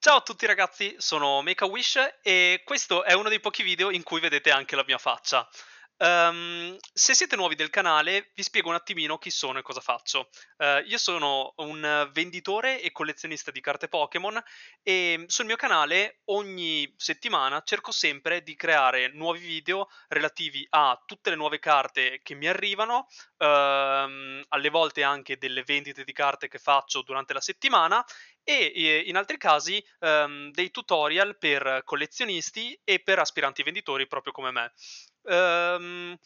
Ciao a tutti ragazzi, sono Make-A-Wish e questo è uno dei pochi video in cui vedete anche la mia faccia. Um, se siete nuovi del canale, vi spiego un attimino chi sono e cosa faccio. Uh, io sono un venditore e collezionista di carte Pokémon e sul mio canale ogni settimana cerco sempre di creare nuovi video relativi a tutte le nuove carte che mi arrivano, um, alle volte anche delle vendite di carte che faccio durante la settimana e in altri casi um, dei tutorial per collezionisti e per aspiranti venditori proprio come me. Um,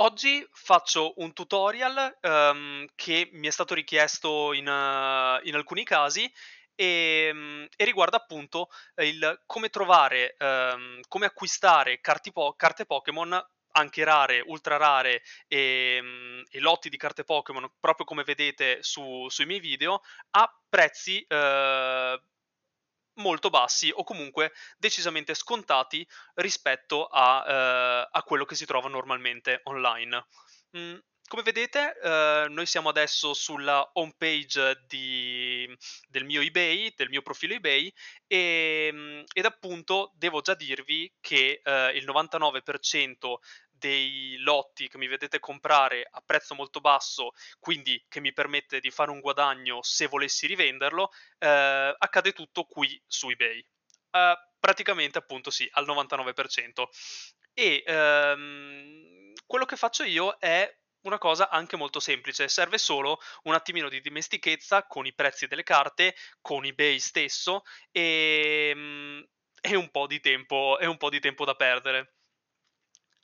Oggi faccio un tutorial um, che mi è stato richiesto in, uh, in alcuni casi e, um, e, riguarda appunto eh, il come trovare, um, come acquistare po- carte Pokémon anche rare, ultra rare e, e, lotti di carte Pokémon, proprio come vedete su, sui miei video, a prezzi uh, molto bassi o comunque decisamente scontati rispetto a, eh, a quello che si trova normalmente online. Mm, come vedete, eh, noi siamo adesso sulla home page di, del mio eBay, del mio profilo eBay, e, mm, ed appunto devo già dirvi che eh, il 99% dei lotti che mi vedete comprare a prezzo molto basso, quindi che mi permette di fare un guadagno se volessi rivenderlo, eh, accade tutto qui su eBay. Eh, praticamente appunto sì, al 99%. E ehm, quello che faccio io è una cosa anche molto semplice, serve solo un attimino di dimestichezza con i prezzi delle carte, con eBay stesso e, ehm, e un, po tempo, e un po' di tempo da perdere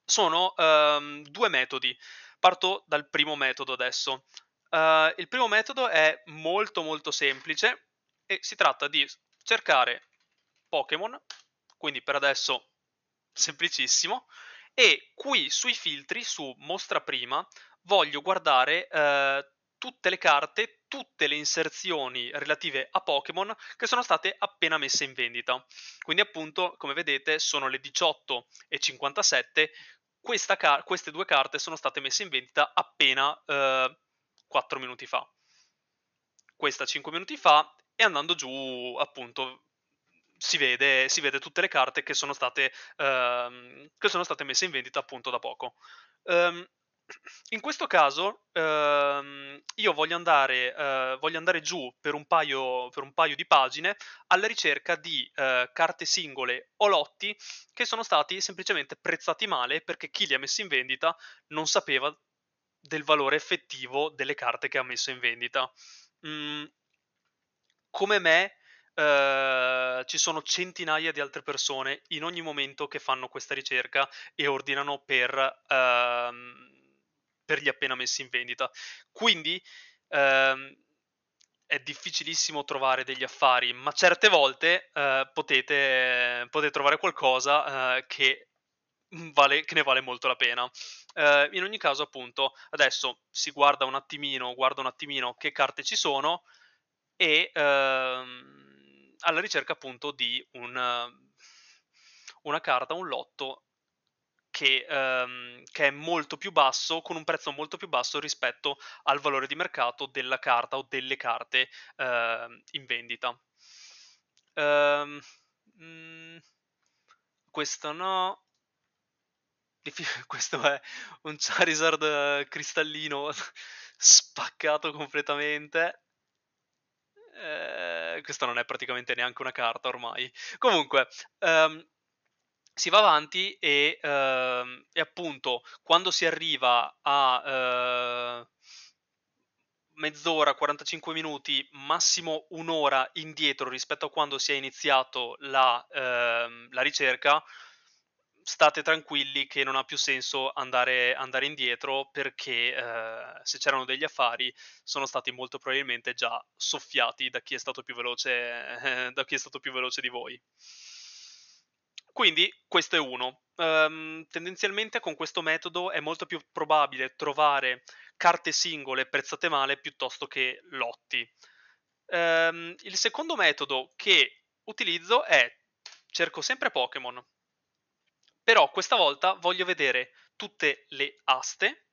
sono um, due metodi. Parto dal primo metodo adesso. Uh, il primo metodo è molto molto semplice e si tratta di cercare Pokémon, quindi per adesso semplicissimo, e qui sui filtri, su mostra prima, voglio guardare uh, tutte le carte, tutte le inserzioni relative a Pokémon che sono state appena messe in vendita. Quindi appunto, come vedete, sono le 18 e 57 car- queste due carte sono state messe in vendita appena eh, 4 minuti fa. Questa 5 minuti fa e andando giù appunto si vede, si vede tutte le carte che sono, state, ehm, che sono state messe in vendita appunto da poco. Um, in questo caso ehm, io voglio andare, eh, voglio andare giù per un, paio, per un, paio, di pagine alla ricerca di eh, carte singole o lotti che sono stati semplicemente prezzati male perché chi li ha messi in vendita non sapeva del valore effettivo delle carte che ha messo in vendita. Mm, come me, Uh, ci sono centinaia di altre persone in ogni momento che fanno questa ricerca e ordinano per uh, per gli appena messi in vendita. Quindi ehm, è difficilissimo trovare degli affari, ma certe volte eh, potete, potete, trovare qualcosa eh, che, vale, che, ne vale molto la pena. Eh, in ogni caso, appunto, adesso si guarda un attimino, guarda un attimino che carte ci sono e ehm, alla ricerca appunto di un, una carta, un lotto che, um, che, è molto più basso, con un prezzo molto più basso rispetto al valore di mercato della carta o delle carte uh, in vendita. Um, ehm, mh, mm, questo no. Questo è un Charizard eh, cristallino spaccato completamente. Eh, questa non è praticamente neanche una carta ormai. Comunque, um, si va avanti e, ehm, e, appunto quando si arriva a eh, mezz'ora, 45 minuti, massimo un'ora indietro rispetto a quando si è iniziato la, ehm, la ricerca, state tranquilli che non ha più senso andare, andare indietro perché eh, se c'erano degli affari sono stati molto probabilmente già soffiati da chi è stato più veloce, da chi è stato più veloce di voi. Quindi questo è uno. Um, tendenzialmente con questo metodo è molto più probabile trovare carte singole prezzate male piuttosto che lotti. Um, il secondo metodo che utilizzo è cerco sempre Pokémon, però questa volta voglio vedere tutte le aste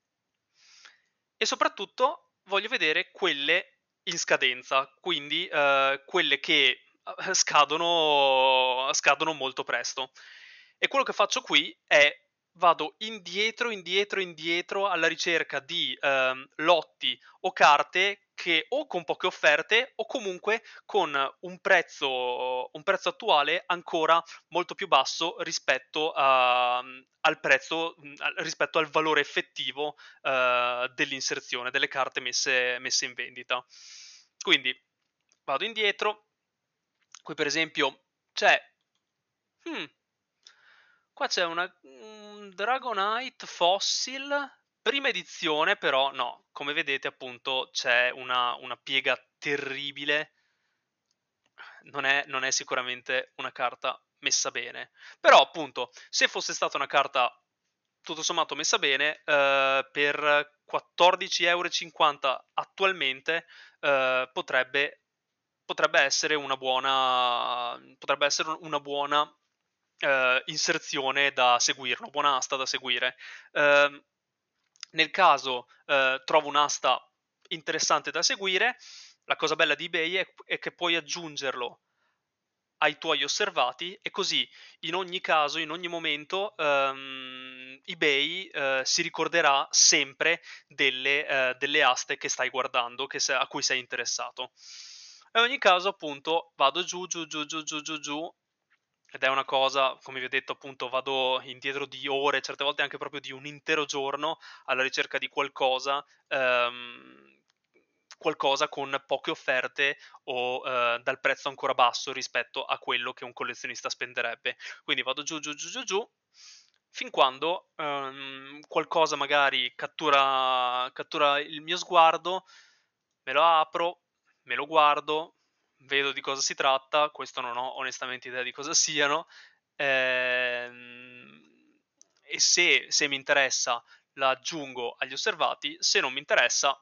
e soprattutto voglio vedere quelle in scadenza, quindi uh, quelle che scadono, scadono molto presto. E quello che faccio qui è vado indietro, indietro, indietro alla ricerca di ehm, lotti o carte che o con poche offerte o comunque con un prezzo, un prezzo attuale ancora molto più basso rispetto, a, ehm, al, prezzo, rispetto al valore effettivo eh, dell'inserzione delle carte messe, messe in vendita. Quindi vado indietro, Qui per esempio c'è... Hmm, qua c'è una um, Dragonite Fossil, prima edizione però no, come vedete appunto c'è una, una piega terribile, non è, non è sicuramente una carta messa bene. Però appunto, se fosse stata una carta tutto sommato messa bene, eh, per 14,50€ attualmente eh, potrebbe potrebbe essere una buona, potrebbe essere una buona eh, inserzione da seguire, una buona asta da seguire. Eh, nel caso eh, trovo un'asta interessante da seguire, la cosa bella di eBay è, è che puoi aggiungerlo ai tuoi osservati e così in ogni caso, in ogni momento, ehm, eBay eh, si ricorderà sempre delle, eh, delle, aste che stai guardando, che se- a cui sei interessato. E in ogni caso, appunto, vado giù, giù, giù, giù, giù, giù, giù. Ed è una cosa, come vi ho detto, appunto, vado indietro di ore, certe volte anche proprio di un intero giorno alla ricerca di qualcosa. Ehm, qualcosa con poche offerte o eh, dal prezzo ancora basso rispetto a quello che un collezionista spenderebbe. Quindi vado giù, giù, giù, giù, giù, fin quando ehm, qualcosa magari cattura, cattura il mio sguardo, me lo apro, me lo guardo, vedo di cosa si tratta, questo non ho onestamente idea di cosa siano, ehm, e se, se mi interessa la aggiungo agli osservati, se non mi interessa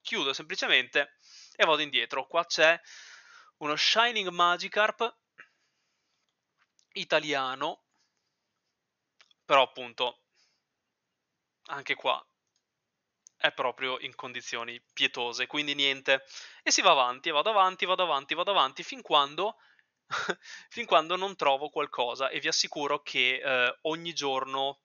chiudo semplicemente e vado indietro. Qua c'è uno Shining Magikarp italiano, però appunto anche qua è proprio in condizioni pietose, quindi niente. E si va avanti, vado avanti, vado avanti, vado avanti, fin quando, fin quando non trovo qualcosa. E vi assicuro che eh, ogni giorno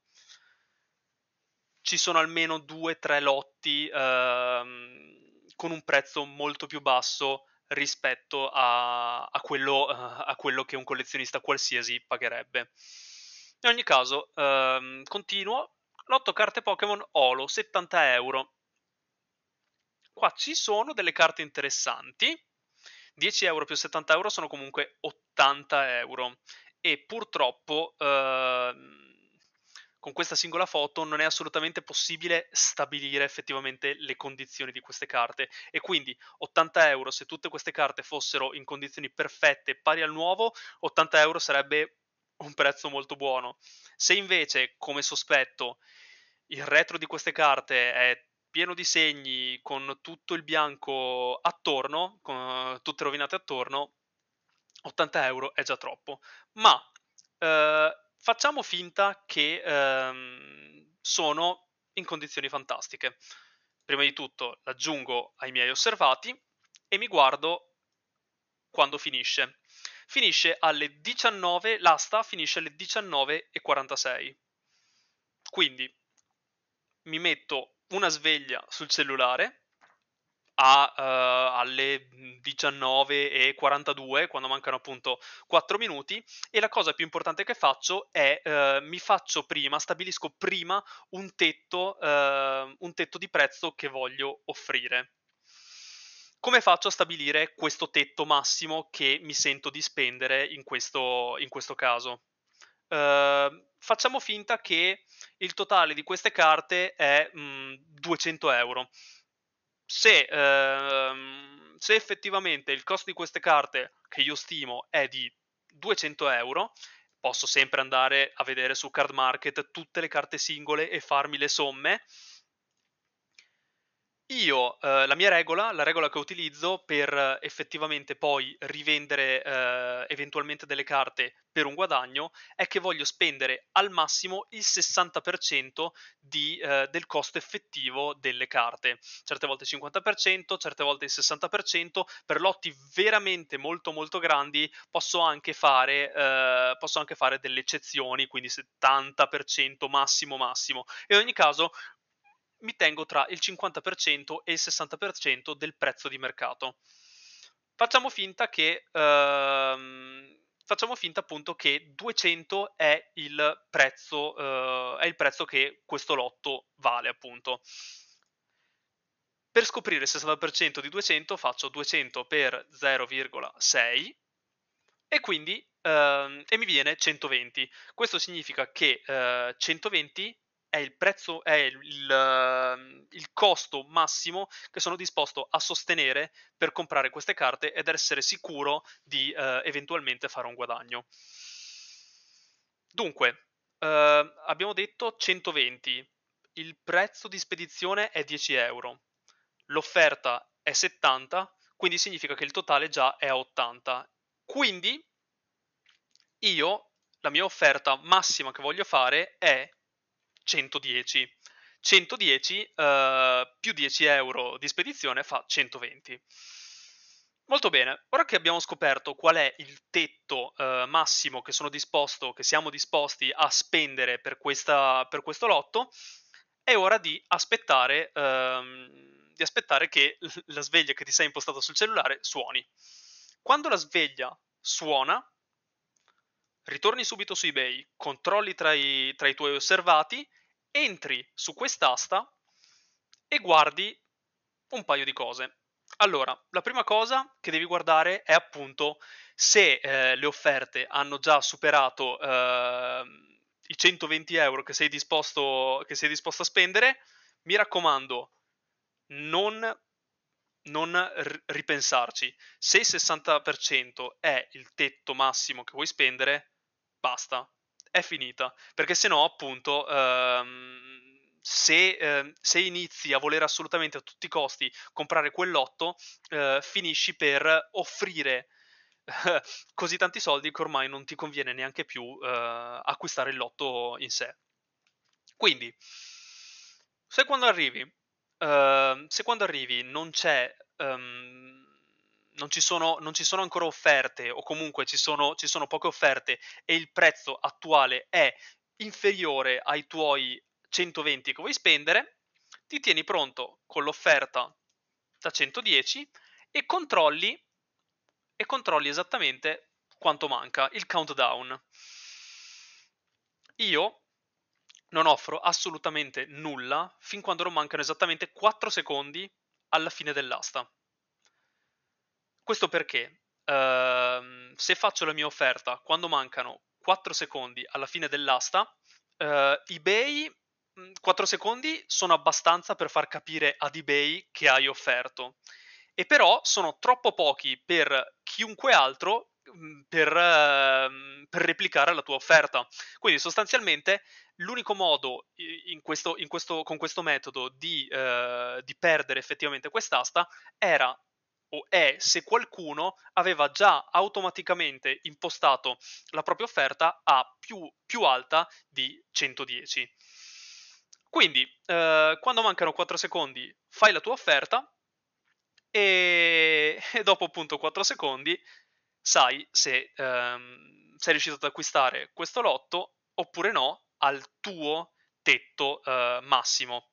ci sono almeno due o tre lotti eh, con un prezzo molto più basso rispetto a, a, quello, a, quello, che un collezionista qualsiasi pagherebbe. In ogni caso, ehm, continuo, Lotto carte Pokémon Olo, 70 euro. Qua ci sono delle carte interessanti. 10 euro più 70 euro sono comunque 80 euro. E purtroppo eh, con questa singola foto non è assolutamente possibile stabilire effettivamente le condizioni di queste carte. E quindi 80 euro, se tutte queste carte fossero in condizioni perfette pari al nuovo, 80 euro sarebbe un prezzo molto buono. Se invece, come sospetto, il retro di queste carte è pieno di segni con tutto il bianco attorno, con, tutte rovinate attorno, 80 euro è già troppo. Ma eh, facciamo finta che ehm, sono in condizioni fantastiche. Prima di tutto l'aggiungo ai miei osservati e mi guardo quando finisce. Finisce alle 19, l'asta finisce alle 19.46. Quindi mi metto una sveglia sul cellulare a, uh, alle 19.42, quando mancano appunto 4 minuti, e la cosa più importante che faccio è uh, mi faccio prima, stabilisco prima un tetto, uh, un tetto di prezzo che voglio offrire come faccio a stabilire questo tetto massimo che mi sento di spendere in questo, in questo caso? Uh, facciamo finta che il totale di queste carte è mh, mm, 200 euro. Se, uh, se effettivamente il costo di queste carte, che io stimo, è di 200 euro, posso sempre andare a vedere su Card Market tutte le carte singole e farmi le somme io, eh, la mia regola, la regola che utilizzo per eh, effettivamente poi rivendere eh, eventualmente delle carte per un guadagno, è che voglio spendere al massimo il 60% di, eh, del costo effettivo delle carte. Certe volte il 50%, certe volte il 60%. Per lotti veramente molto molto grandi posso anche fare, eh, posso anche fare delle eccezioni, quindi 70% massimo massimo. E in ogni caso mi tengo tra il 50% e il 60% del prezzo di mercato. Facciamo finta che, ehm, facciamo finta appunto che 200 è il, prezzo, eh, è il prezzo che questo lotto vale appunto. Per scoprire il 60% di 200 faccio 200 per 0,6 e quindi ehm, e mi viene 120. Questo significa che eh, 120 è il prezzo, è il, il, ehm, il, costo massimo che sono disposto a sostenere per comprare queste carte ed essere sicuro di eh, eventualmente fare un guadagno. Dunque, eh, abbiamo detto 120, il prezzo di spedizione è 10 euro, l'offerta è 70, quindi significa che il totale già è 80. Quindi io la mia offerta massima che voglio fare è 110. 110 eh, più 10 euro di spedizione fa 120. Molto bene, ora che abbiamo scoperto qual è il tetto eh, massimo che, che siamo disposti a spendere per, questa, per questo lotto, è ora di aspettare, ehm, di aspettare che la sveglia che ti sei impostata sul cellulare suoni. Quando la sveglia suona, ritorni subito su eBay, controlli tra i, tra i tuoi osservati, entri su quest'asta e guardi un paio di cose. Allora, la prima cosa che devi guardare è appunto se eh, le offerte hanno già superato eh, i 120 euro che sei, disposto, che sei disposto a spendere. Mi raccomando, non, non r- ripensarci. Se il 60% è il tetto massimo che vuoi spendere, basta, è finita, perché se no appunto... Ehm, se, eh, se, inizi a voler assolutamente a tutti i costi comprare quell'otto, eh, finisci per offrire eh, così tanti soldi che ormai non ti conviene neanche più eh, acquistare il lotto in sé. Quindi, se quando arrivi, ehm, se quando arrivi non c'è... Um, non ci, sono, non ci, sono, ancora offerte o comunque ci sono, ci sono poche offerte e il prezzo attuale è inferiore ai tuoi 120 che vuoi spendere, ti tieni pronto con l'offerta da 110 e controlli, e controlli esattamente quanto manca, il countdown. Io non offro assolutamente nulla fin quando non mancano esattamente 4 secondi alla fine dell'asta. Questo perché uh, se faccio la mia offerta quando mancano 4 secondi alla fine dell'asta, uh, eBay 4 mm, secondi sono abbastanza per far capire ad eBay che hai offerto. E però sono troppo pochi per chiunque altro mm, per, uh, per, replicare la tua offerta. Quindi sostanzialmente l'unico modo in questo, in questo, con questo metodo di, uh, di perdere effettivamente quest'asta era o è se qualcuno aveva già automaticamente impostato la propria offerta a più, più alta di 110. Quindi, eh, quando mancano 4 secondi, fai la tua offerta e, e dopo appunto 4 secondi sai se ehm, sei riuscito ad acquistare questo lotto oppure no al tuo tetto eh, massimo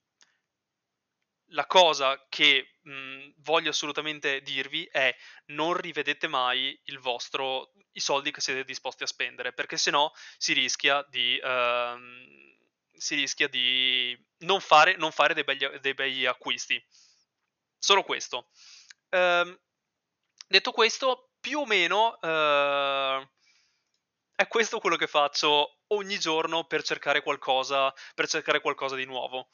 la cosa che mh, mhmm, voglio assolutamente dirvi è non rivedete mai vostro, i soldi che siete disposti a spendere, perché se no si rischia di... Uh, si rischia di non fare, non fare dei, bei, dei, begli, acquisti. Solo questo. Uh, detto questo, più o meno uh, è questo quello che faccio ogni giorno per cercare qualcosa, per cercare qualcosa di nuovo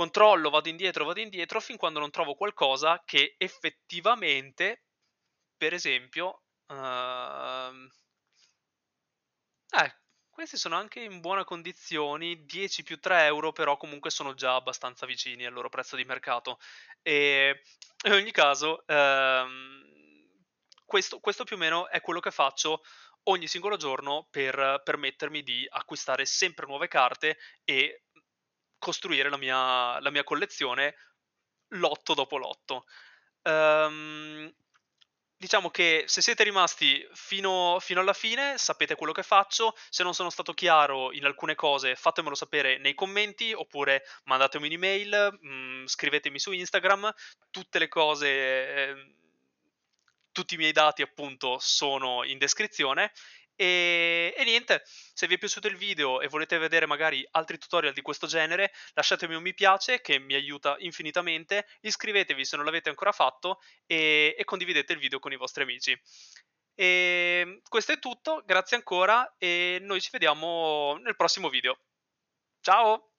controllo, vado indietro, vado indietro, fin quando non trovo qualcosa che effettivamente, per esempio... Uh... Eh, questi sono anche in buone condizioni, 10 più 3 euro, però comunque sono già abbastanza vicini al loro prezzo di mercato. E in ogni caso, ehm, questo, questo, più o meno è quello che faccio ogni singolo giorno per permettermi di acquistare sempre nuove carte e costruire la mia, la mia collezione lotto dopo lotto. Um, diciamo che se siete rimasti fino, fino, alla fine sapete quello che faccio, se non sono stato chiaro in alcune cose fatemelo sapere nei commenti oppure mandatemi un'email, mh, mm, scrivetemi su Instagram, tutte le cose, eh, tutti i miei dati appunto sono in descrizione e, e, niente, se vi è piaciuto il video e volete vedere magari altri tutorial di questo genere, lasciatemi un mi piace che mi aiuta infinitamente, iscrivetevi se non l'avete ancora fatto e, e condividete il video con i vostri amici. E ehm, questo è tutto, grazie ancora e noi ci vediamo nel prossimo video. Ciao!